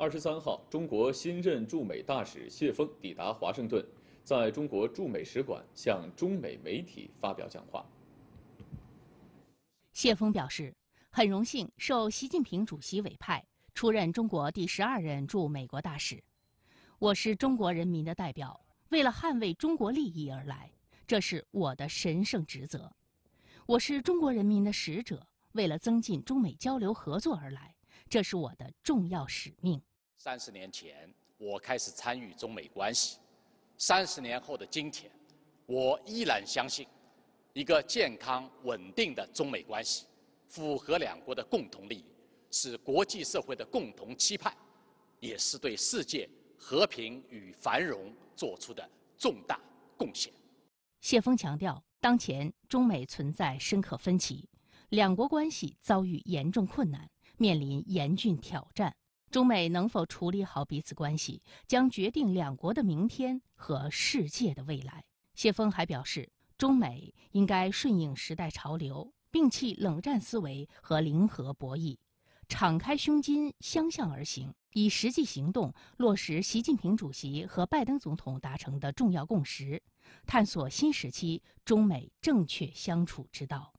二十三号，中国新任驻美大使谢峰抵达华盛顿，在中国驻美使馆向中美媒体发表讲话。谢峰表示，很荣幸受习近平主席委派，出任中国第十二任驻美国大使。我是中国人民的代表，为了捍卫中国利益而来，这是我的神圣职责。我是中国人民的使者，为了增进中美交流合作而来，这是我的重要使命。三十年前，我开始参与中美关系；三十年后的今天，我依然相信，一个健康稳定的中美关系，符合两国的共同利益，是国际社会的共同期盼，也是对世界和平与繁荣做出的重大贡献。谢峰强调，当前中美存在深刻分歧，两国关系遭遇严重困难，面临严峻挑战。中美能否处理好彼此关系，将决定两国的明天和世界的未来。谢峰还表示，中美应该顺应时代潮流，摒弃冷战思维和零和博弈，敞开胸襟相向而行，以实际行动落实习近平主席和拜登总统达成的重要共识，探索新时期中美正确相处之道。